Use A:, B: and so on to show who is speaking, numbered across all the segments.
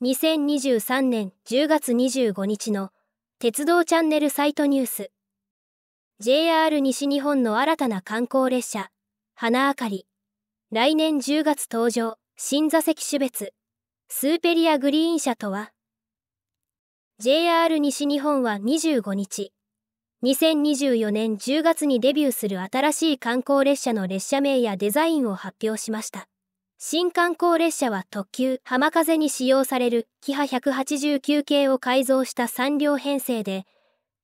A: 2023年10月25日の鉄道チャンネルサイトニュース JR 西日本の新たな観光列車花あかり来年10月登場新座席種別スーペリアグリーン車とは JR 西日本は25日2024年10月にデビューする新しい観光列車の列車名やデザインを発表しました新観光列車は特急浜風に使用されるキハ189系を改造した3両編成で、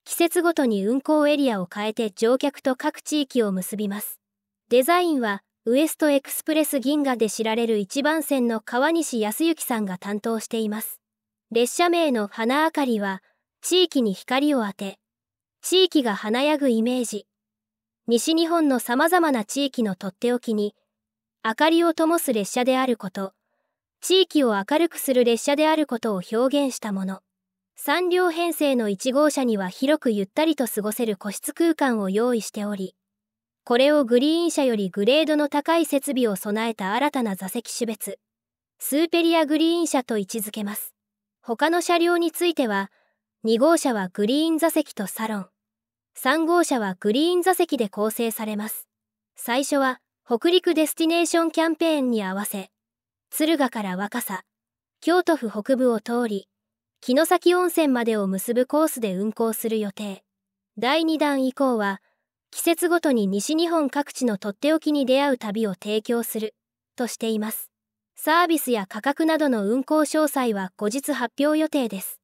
A: 季節ごとに運行エリアを変えて乗客と各地域を結びます。デザインはウエストエクスプレス銀河で知られる一番線の川西康之さんが担当しています。列車名の花明かりは地域に光を当て、地域が華やぐイメージ。西日本の様々な地域のとっておきに、明かりを灯す列車であること、地域を明るくする列車であることを表現したもの。3両編成の1号車には広くゆったりと過ごせる個室空間を用意しており、これをグリーン車よりグレードの高い設備を備えた新たな座席種別、スーペリアグリーン車と位置づけます。他の車両については、2号車はグリーン座席とサロン、3号車はグリーン座席で構成されます。最初は、北陸デスティネーションキャンペーンに合わせ、敦賀から若狭、京都府北部を通り、城崎温泉までを結ぶコースで運行する予定。第2弾以降は、季節ごとに西日本各地のとっておきに出会う旅を提供する、としています。サービスや価格などの運行詳細は後日発表予定です。